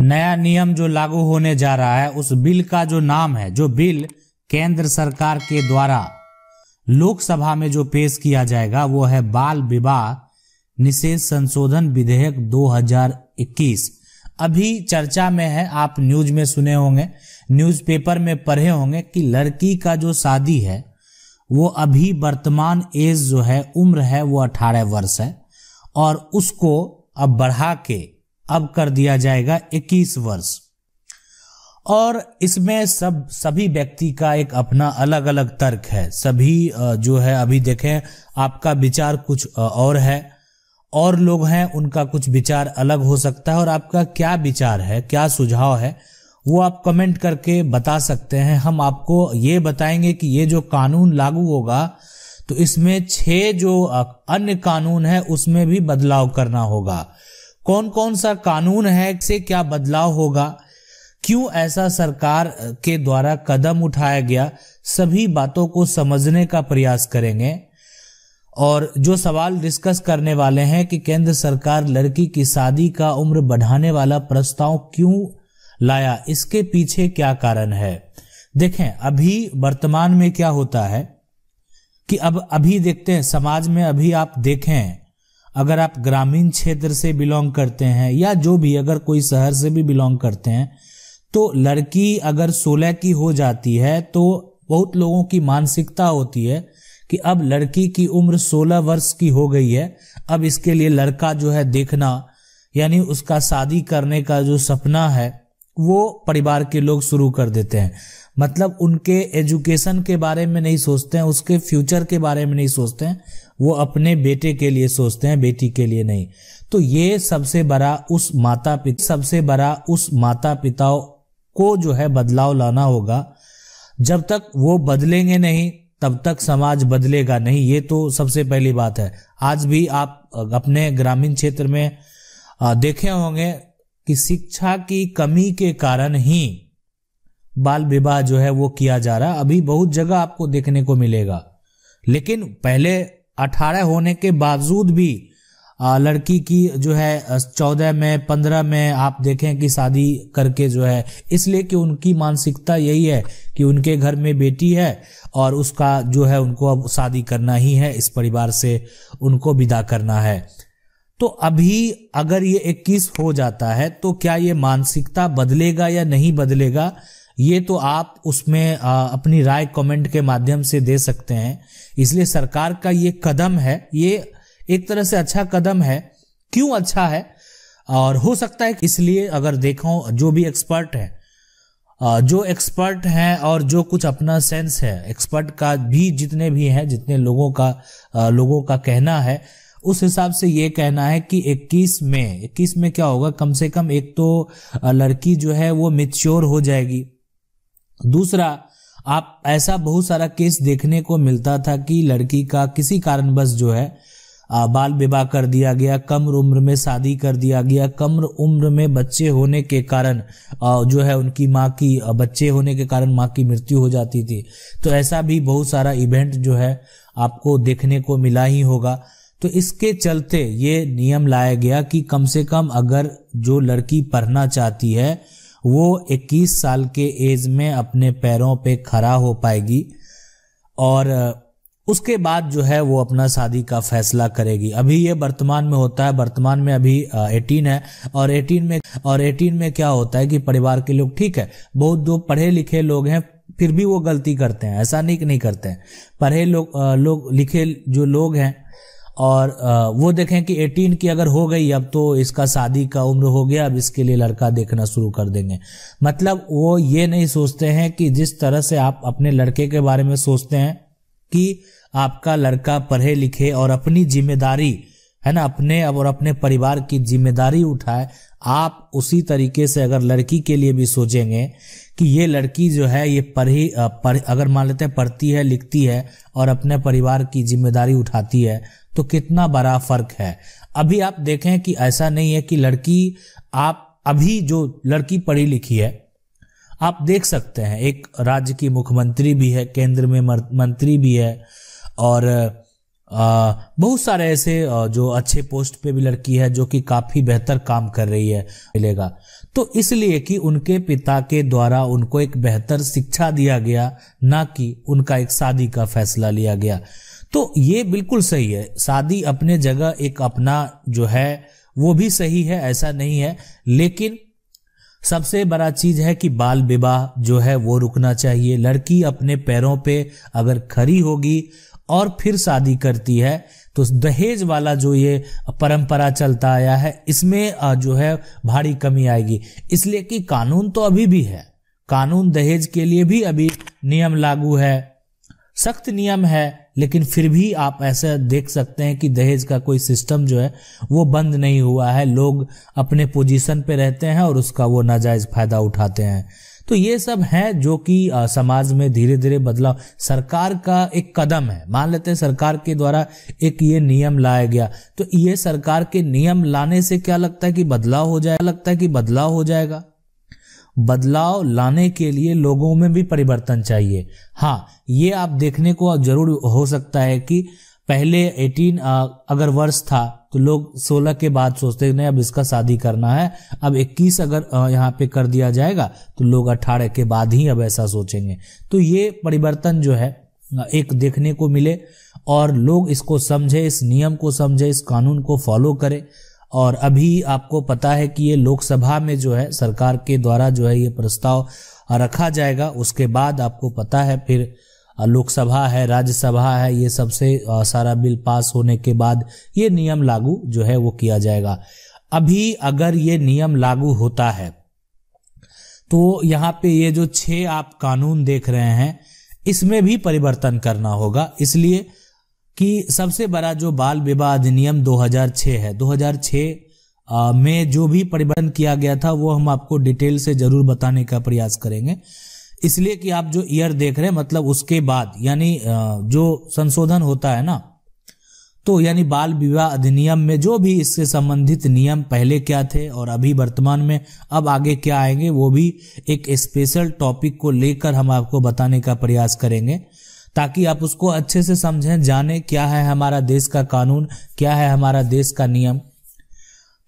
नया नियम जो लागू होने जा रहा है उस बिल का जो नाम है जो बिल केंद्र सरकार के द्वारा लोकसभा में जो पेश किया जाएगा वो है बाल विवाह निषेध संशोधन विधेयक 2021 अभी चर्चा में है आप न्यूज में सुने होंगे न्यूज़पेपर में पढ़े होंगे कि लड़की का जो शादी है वो अभी वर्तमान एज जो है उम्र है वो 18 वर्ष है और उसको अब बढ़ा के अब कर दिया जाएगा 21 वर्ष और इसमें सब सभी व्यक्ति का एक अपना अलग अलग तर्क है सभी जो है अभी देखें आपका विचार कुछ और है और लोग हैं उनका कुछ विचार अलग हो सकता है और आपका क्या विचार है क्या सुझाव है वो आप कमेंट करके बता सकते हैं हम आपको ये बताएंगे कि ये जो कानून लागू होगा तो इसमें छह जो अन्य कानून है उसमें भी बदलाव करना होगा कौन कौन सा कानून है से क्या बदलाव होगा क्यों ऐसा सरकार के द्वारा कदम उठाया गया सभी बातों को समझने का प्रयास करेंगे और जो सवाल डिस्कस करने वाले हैं कि केंद्र सरकार लड़की की शादी का उम्र बढ़ाने वाला प्रस्ताव क्यों लाया इसके पीछे क्या कारण है देखें अभी वर्तमान में क्या होता है कि अब अभी देखते हैं समाज में अभी आप देखें अगर आप ग्रामीण क्षेत्र से बिलोंग करते हैं या जो भी अगर कोई शहर से भी बिलोंग करते हैं तो लड़की अगर सोलह की हो जाती है तो बहुत लोगों की मानसिकता होती है कि अब लड़की की उम्र सोलह वर्ष की हो गई है अब इसके लिए लड़का जो है देखना यानी उसका शादी करने का जो सपना है वो परिवार के लोग शुरू कर देते हैं मतलब उनके एजुकेशन के बारे में नहीं सोचते हैं उसके फ्यूचर के बारे में नहीं सोचते हैं वो अपने बेटे के लिए सोचते हैं बेटी के लिए नहीं तो ये सबसे बड़ा उस माता पिता सबसे बड़ा उस माता पिताओं को जो है बदलाव लाना होगा जब तक वो बदलेंगे नहीं तब तक समाज बदलेगा नहीं ये तो सबसे पहली बात है आज भी आप अपने ग्रामीण क्षेत्र में देखे होंगे कि शिक्षा की कमी के कारण ही बाल विवाह जो है वो किया जा रहा अभी बहुत जगह आपको देखने को मिलेगा लेकिन पहले अठारह होने के बावजूद भी लड़की की जो है चौदह में पंद्रह में आप देखें कि शादी करके जो है इसलिए कि उनकी मानसिकता यही है कि उनके घर में बेटी है और उसका जो है उनको अब शादी करना ही है इस परिवार से उनको विदा करना है तो अभी अगर ये 21 हो जाता है तो क्या ये मानसिकता बदलेगा या नहीं बदलेगा ये तो आप उसमें अपनी राय कमेंट के माध्यम से दे सकते हैं इसलिए सरकार का ये कदम है ये एक तरह से अच्छा कदम है क्यों अच्छा है और हो सकता है इसलिए अगर देखो जो भी एक्सपर्ट है जो एक्सपर्ट हैं और जो कुछ अपना सेंस है एक्सपर्ट का भी जितने भी हैं जितने लोगों का लोगों का कहना है उस हिसाब से ये कहना है कि 21 में 21 में क्या होगा कम से कम एक तो लड़की जो है वो मिच्योर हो जाएगी दूसरा आप ऐसा बहुत सारा केस देखने को मिलता था कि लड़की का किसी कारणवश जो है बाल विवाह कर दिया गया कम उम्र में शादी कर दिया गया कम उम्र में बच्चे होने के कारण जो है उनकी माँ की बच्चे होने के कारण माँ की मृत्यु हो जाती थी तो ऐसा भी बहुत सारा इवेंट जो है आपको देखने को मिला ही होगा तो इसके चलते ये नियम लाया गया कि कम से कम अगर जो लड़की पढ़ना चाहती है वो 21 साल के एज में अपने पैरों पे खड़ा हो पाएगी और उसके बाद जो है वो अपना शादी का फैसला करेगी अभी ये वर्तमान में होता है वर्तमान में अभी एटीन है और एटीन में और एटीन में क्या होता है कि परिवार के लोग ठीक है बहुत दो पढ़े लिखे लोग हैं फिर भी वो गलती करते हैं ऐसा नहीं नहीं करते हैं पढ़े लोग लोग लिखे जो लोग हैं और वो देखें कि 18 की अगर हो गई अब तो इसका शादी का उम्र हो गया अब इसके लिए लड़का देखना शुरू कर देंगे मतलब वो ये नहीं सोचते हैं कि जिस तरह से आप अपने लड़के के बारे में सोचते हैं कि आपका लड़का पढ़े लिखे और अपनी जिम्मेदारी है ना अपने अब और अपने परिवार की जिम्मेदारी उठाए आप उसी तरीके से अगर लड़की के लिए भी सोचेंगे कि ये लड़की जो है ये पढ़ी पढ़ अगर मान लेते हैं पढ़ती है लिखती है और अपने परिवार की जिम्मेदारी उठाती है तो कितना बड़ा फर्क है अभी आप देखें कि ऐसा नहीं है कि लड़की आप अभी जो लड़की पढ़ी लिखी है आप देख सकते हैं एक राज्य की मुख्यमंत्री भी है केंद्र में मंत्री भी है और बहुत सारे ऐसे जो अच्छे पोस्ट पे भी लड़की है जो कि काफ़ी बेहतर काम कर रही है मिलेगा तो इसलिए कि उनके पिता के द्वारा उनको एक बेहतर शिक्षा दिया गया ना कि उनका एक शादी का फैसला लिया गया तो ये बिल्कुल सही है शादी अपने जगह एक अपना जो है वो भी सही है ऐसा नहीं है लेकिन सबसे बड़ा चीज है कि बाल विवाह जो है वो रुकना चाहिए लड़की अपने पैरों पे अगर खड़ी होगी और फिर शादी करती है तो दहेज वाला जो ये परंपरा चलता आया है इसमें जो है भारी कमी आएगी इसलिए कि कानून तो अभी भी है कानून दहेज के लिए भी अभी नियम लागू है सख्त नियम है लेकिन फिर भी आप ऐसा देख सकते हैं कि दहेज का कोई सिस्टम जो है वो बंद नहीं हुआ है लोग अपने पोजीशन पे रहते हैं और उसका वो नाजायज फायदा उठाते हैं तो ये सब है जो कि समाज में धीरे धीरे बदलाव सरकार का एक कदम है मान लेते हैं सरकार के द्वारा एक ये नियम लाया गया तो ये सरकार के नियम लाने से क्या लगता है कि बदलाव हो जाए लगता है कि बदलाव हो जाएगा बदलाव लाने के लिए लोगों में भी परिवर्तन चाहिए हाँ ये आप देखने को जरूर हो सकता है कि पहले 18 अगर वर्ष था तो लोग 16 के बाद सोचते नहीं अब इसका शादी करना है अब 21 अगर यहाँ पे कर दिया जाएगा तो लोग 18 के बाद ही अब ऐसा सोचेंगे तो ये परिवर्तन जो है एक देखने को मिले और लोग इसको समझे इस नियम को समझे इस कानून को फॉलो करें और अभी आपको पता है कि ये लोकसभा में जो है सरकार के द्वारा जो है ये प्रस्ताव रखा जाएगा उसके बाद आपको पता है फिर लोकसभा है राज्यसभा है ये सबसे सारा बिल पास होने के बाद ये नियम लागू जो है वो किया जाएगा अभी अगर ये नियम लागू होता है तो यहाँ पे ये जो छह आप कानून देख रहे हैं इसमें भी परिवर्तन करना होगा इसलिए कि सबसे बड़ा जो बाल विवाह अधिनियम 2006 है 2006 में जो भी परिवर्तन किया गया था वो हम आपको डिटेल से जरूर बताने का प्रयास करेंगे इसलिए कि आप जो ईयर देख रहे हैं मतलब उसके बाद यानी जो संशोधन होता है ना तो यानी बाल विवाह अधिनियम में जो भी इससे संबंधित नियम पहले क्या थे और अभी वर्तमान में अब आगे क्या आएंगे वो भी एक स्पेशल टॉपिक को लेकर हम आपको बताने का प्रयास करेंगे ताकि आप उसको अच्छे से समझें जाने क्या है हमारा देश का कानून क्या है हमारा देश का नियम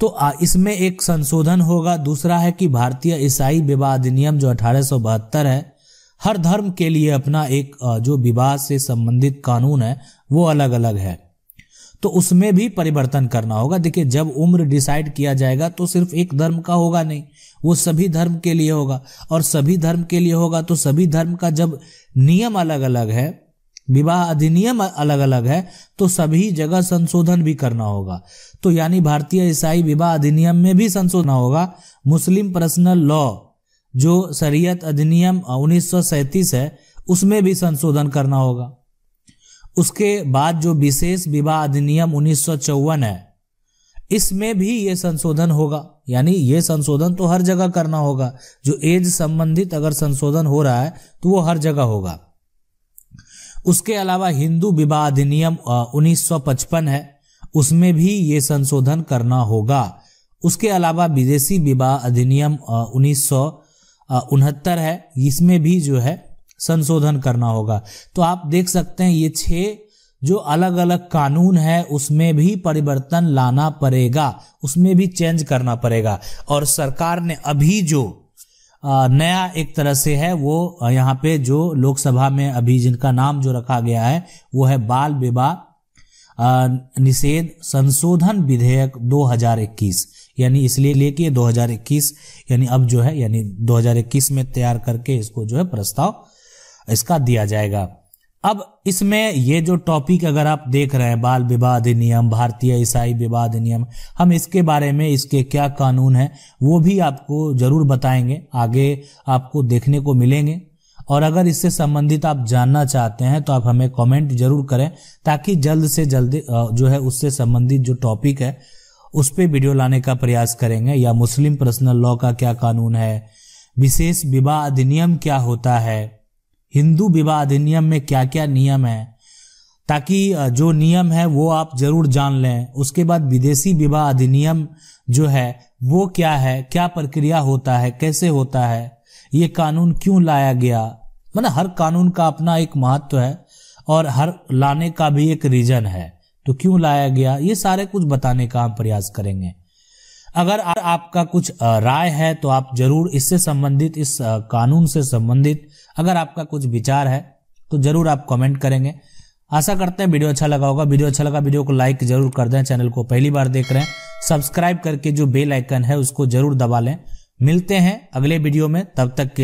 तो इसमें एक संशोधन होगा दूसरा है कि भारतीय ईसाई विवाह अधिनियम जो अठारह है हर धर्म के लिए अपना एक जो विवाह से संबंधित कानून है वो अलग अलग है तो उसमें भी परिवर्तन करना होगा देखिए जब उम्र डिसाइड किया जाएगा तो सिर्फ एक धर्म का होगा नहीं वो सभी धर्म के लिए होगा और सभी धर्म के लिए होगा तो सभी धर्म का जब नियम अलग अलग है विवाह अधिनियम अलग अलग है तो सभी जगह संशोधन भी करना होगा तो यानी भारतीय ईसाई विवाह अधिनियम में भी संशोधन होगा मुस्लिम पर्सनल लॉ जो शरीयत अधिनियम उन्नीस है उसमें भी संशोधन करना होगा उसके बाद जो विशेष विवाह अधिनियम उन्नीस है इसमें भी ये संशोधन होगा यानी ये संशोधन तो हर जगह करना होगा जो एज संबंधित अगर संशोधन हो रहा है तो वो हर जगह होगा उसके अलावा हिंदू विवाह अधिनियम 1955 है उसमें भी ये संशोधन करना होगा उसके अलावा विदेशी विवाह अधिनियम उन्नीस है इसमें भी जो है संशोधन करना होगा तो आप देख सकते हैं ये छह जो अलग अलग कानून है उसमें भी परिवर्तन लाना पड़ेगा उसमें भी चेंज करना पड़ेगा और सरकार ने अभी जो नया एक तरह से है वो यहाँ पे जो लोकसभा में अभी जिनका नाम जो रखा गया है वो है बाल विवाह निषेध संशोधन विधेयक 2021 यानी इसलिए लेके 2021 यानी अब जो है यानी 2021 में तैयार करके इसको जो है प्रस्ताव इसका दिया जाएगा अब इसमें ये जो टॉपिक अगर आप देख रहे हैं बाल विवाह अधिनियम भारतीय ईसाई विवाह अधिनियम हम इसके बारे में इसके क्या कानून है वो भी आपको जरूर बताएंगे आगे आपको देखने को मिलेंगे और अगर इससे संबंधित आप जानना चाहते हैं तो आप हमें कमेंट जरूर करें ताकि जल्द से जल्द जो है उससे संबंधित जो टॉपिक है उस पर वीडियो लाने का प्रयास करेंगे या मुस्लिम पर्सनल लॉ का क्या कानून है विशेष विवाह अधिनियम क्या होता है हिंदू विवाह अधिनियम में क्या क्या नियम है ताकि जो नियम है वो आप जरूर जान लें उसके बाद विदेशी विवाह अधिनियम जो है वो क्या है क्या प्रक्रिया होता है कैसे होता है ये कानून क्यों लाया गया मतलब हर कानून का अपना एक महत्व है और हर लाने का भी एक रीजन है तो क्यों लाया गया ये सारे कुछ बताने का हम प्रयास करेंगे अगर आपका कुछ राय है तो आप जरूर इससे संबंधित इस कानून से संबंधित अगर आपका कुछ विचार है तो जरूर आप कमेंट करेंगे आशा करते हैं वीडियो अच्छा लगा होगा वीडियो अच्छा लगा वीडियो को लाइक जरूर कर दें चैनल को पहली बार देख रहे हैं सब्सक्राइब करके जो बेल आइकन है उसको जरूर दबा लें मिलते हैं अगले वीडियो में तब तक के